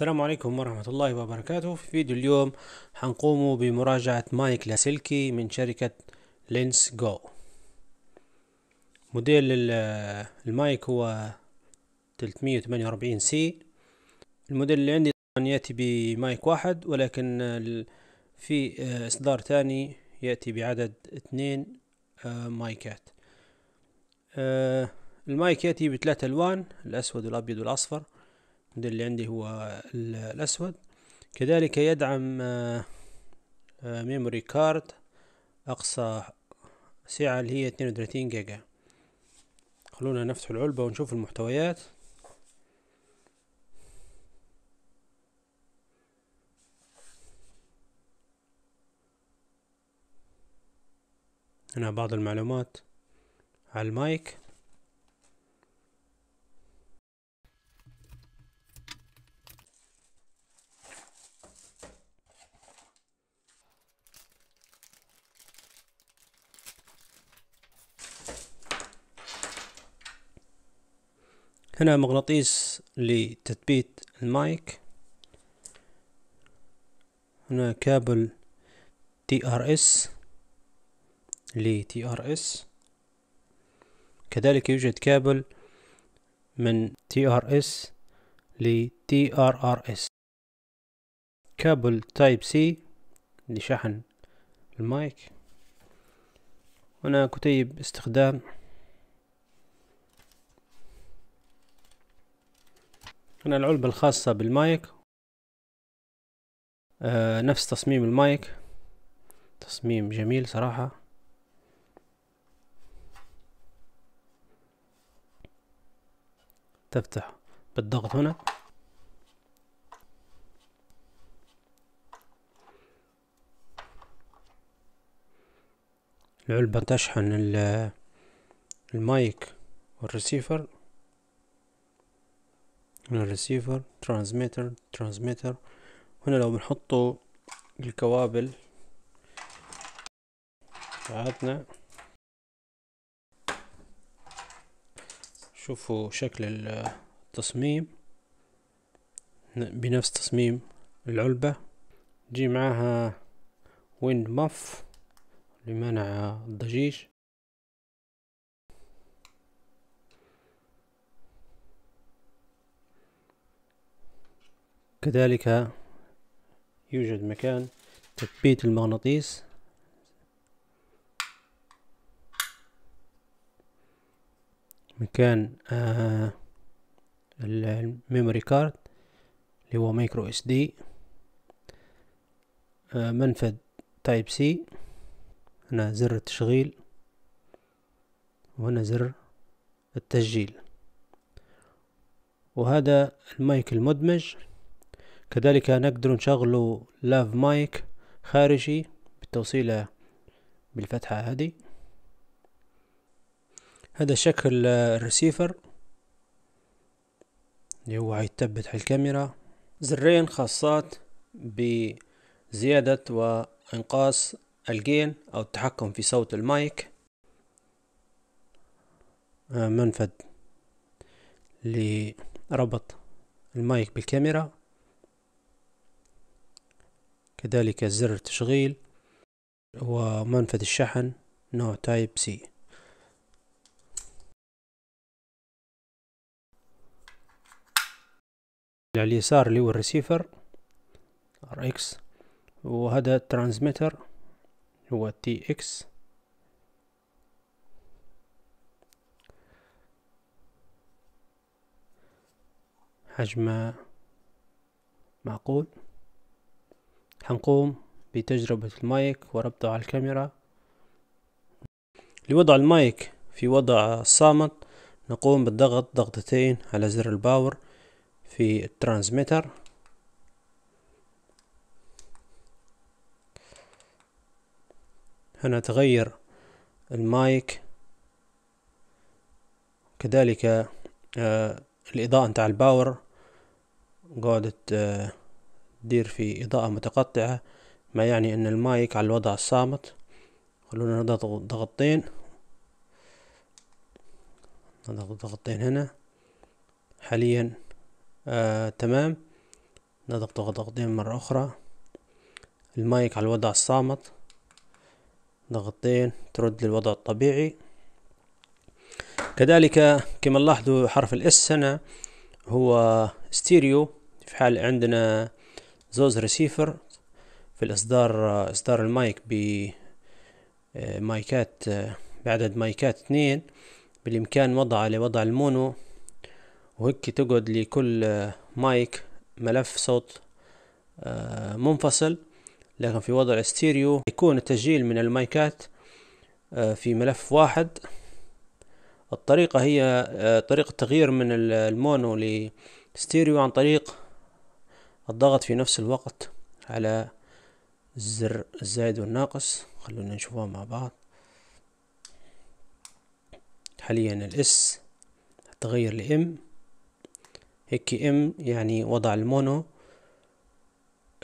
السلام عليكم ورحمة الله وبركاته في فيديو اليوم حنقوم بمراجعة مايك لاسلكي من شركة لينس جو موديل المايك هو 348 سي الموديل اللي عندي طبعا يأتي بمايك واحد ولكن في آه، إصدار ثاني يأتي بعدد اثنين آه، مايكات آه، المايك يأتي بثلاث ألوان الأسود والأبيض والأصفر الموديل اللي عندي هو الأسود كذلك يدعم ميموري آه، كارد أقصى سعة اللي هي 32 جيجا خلونا نفتح العلبة ونشوف المحتويات هنا بعض المعلومات على المايك هنا مغناطيس لتثبيت المايك هنا كابل تي ار اس لتي ار اس كذلك يوجد كابل من تي ار اس لتي ار ار اس كابل تايب سي لشحن المايك هنا كتيب استخدام هنا العلبة الخاصة بالمايك آه نفس تصميم المايك تصميم جميل صراحة تفتح بالضغط هنا العلبة تشحن المايك والريسيفر هنا الريسيفر ترانسميتر ترانسميتر هنا لو بنحطوا الكوابل بتاعتنا شوفوا شكل التصميم بنفس تصميم العلبة جي معاها ويند ماف لمنع الضجيج كذلك يوجد مكان تثبيت المغناطيس مكان آه الميموري كارد اللي هو مايكرو اس دي آه، منفذ تايب سي هنا زر التشغيل وهنا زر التسجيل وهذا المايك المدمج كذلك نقدر نشغله لاف مايك خارجي بالتوصيلة بالفتحة هذه هذا شكل الريسيفر اللي هو هيتثبت على الكاميرا زرين خاصات بزيادة وإنقاص الجين أو التحكم في صوت المايك آه، منفذ لربط المايك بالكاميرا كذلك زر تشغيل ومنفذ الشحن نوع تايب سي على اليسار اللي هو الريسيفر ار اكس وهذا الترانسميتر هو تي اكس حجمه معقول حنقوم بتجربة المايك وربطه على الكاميرا لوضع المايك في وضع صامت نقوم بالضغط ضغطتين على زر الباور في الترانسميتر هنا تغير المايك كذلك آه، الإضاءة نتاع الباور قاعدة آه، دير في إضاءة متقطعة ما يعني أن المايك على الوضع الصامت خلونا نضغط ضغطين نضغط ضغطين هنا حاليا آه تمام نضغط ضغطين مرة أخرى المايك على الوضع الصامت ضغطين ترد للوضع الطبيعي كذلك كما نلاحظوا حرف الاس هنا هو ستيريو في حال عندنا زوز ريسيفر في الإصدار آه، إصدار المايك بمايكات آه، آه، بعدد مايكات اثنين بالإمكان وضعه لوضع المونو وهيك تقعد لكل مايك ملف صوت منفصل لكن في وضع الستيريو يكون التسجيل من المايكات في ملف واحد الطريقة هي طريقة تغيير من المونو لستيريو عن طريق الضغط في نفس الوقت على الزر الزائد والناقص خلونا نشوفها مع بعض حاليا الاس تغير لام هيك ام يعني وضع المونو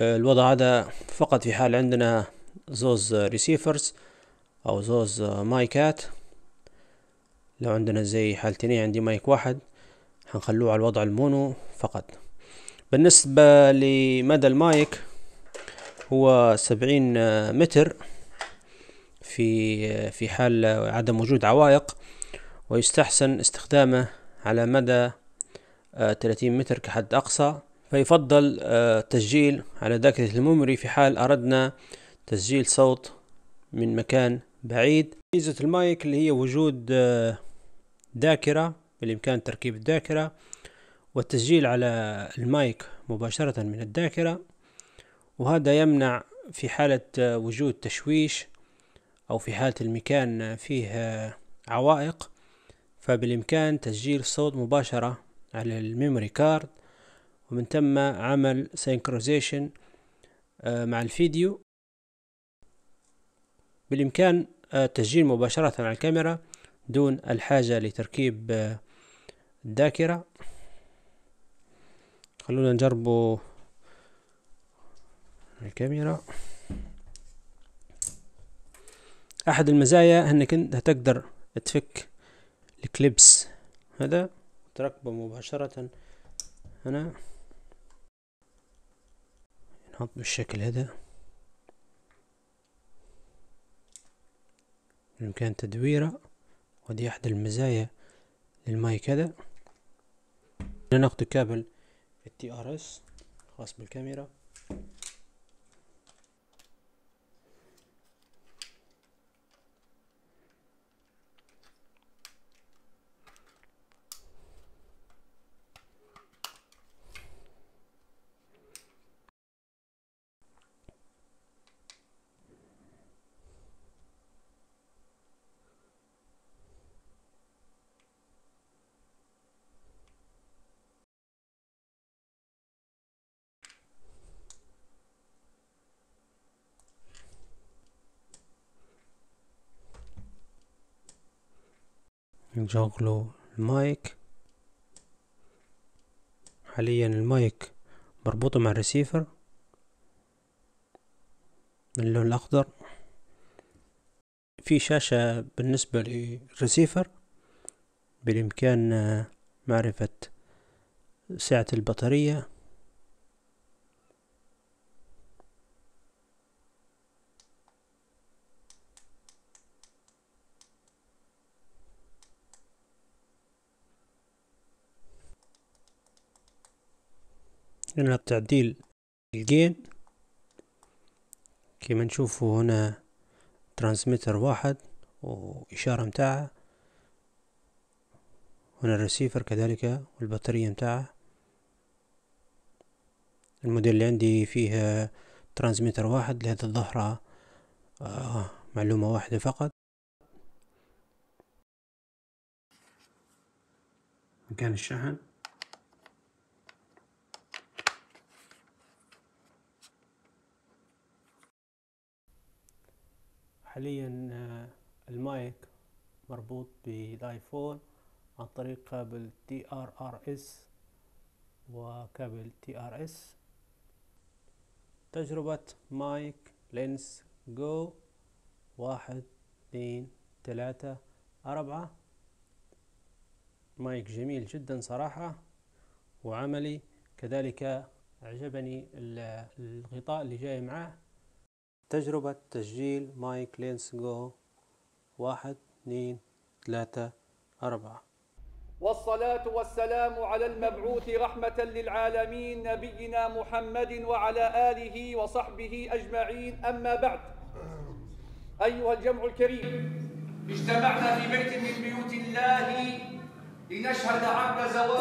آه، الوضع هذا فقط في حال عندنا زوز ريسيفرز او زوز مايكات لو عندنا زي حالتين يعني عندي مايك واحد هنخلوه على الوضع المونو فقط بالنسبة لمدى المايك هو سبعين متر في في حال عدم وجود عوائق ويستحسن استخدامه على مدى آه، ثلاثين متر كحد أقصى فيفضل التسجيل آه، على ذاكرة الميموري في حال أردنا تسجيل صوت من مكان بعيد ميزة المايك اللي هي وجود آه، ذاكرة بالإمكان تركيب الذاكرة والتسجيل على المايك مباشرة من الذاكرة وهذا يمنع في حالة وجود تشويش أو في حالة المكان فيه عوائق فبالإمكان تسجيل الصوت مباشرة على الميموري كارد ومن ثم عمل سينكروزيشن آه، مع الفيديو بالإمكان التسجيل آه، مباشرة على الكاميرا دون الحاجة لتركيب آه، الذاكرة خلونا نجربو الكاميرا احد المزايا انك انت تقدر تفك الكليبس هذا تركبه مباشرة هنا نحط بالشكل هذا بإمكان تدويره ودي أحد المزايا للمايك هذا ناخد كابل التي ار اس خاص بالكاميرا نجاوكلو المايك حاليا المايك مربوطة مع الريسيفر باللون الأخضر في شاشة بالنسبة للريسيفر بالإمكان معرفة سعة البطارية هنا تعديل الجين كما نشوفو هنا ترانسميتر واحد وإشارة متاعه هنا الرسيفر كذلك والبطارية متاعه الموديل اللي عندي فيه ترانسميتر واحد لهذه الظهرة آه معلومة واحدة فقط مكان الشحن حاليا آه، المايك مربوط بالايفون عن طريق كابل تي ار ار اس وكابل تي ار اس تجربة مايك لينس جو واحد اثنين ثلاثة أربعة مايك جميل جدا صراحة وعملي كذلك اعجبني الغطاء اللي جاي معاه تجربة تسجيل مايك لينس جو واحد اثنين ثلاثة أربعة والصلاة والسلام على المبعوث رحمة للعالمين نبينا محمد وعلى آله وصحبه أجمعين أما بعد أيها الجمع الكريم اجتمعنا في بيت من بيوت الله لنشهد عبد زواج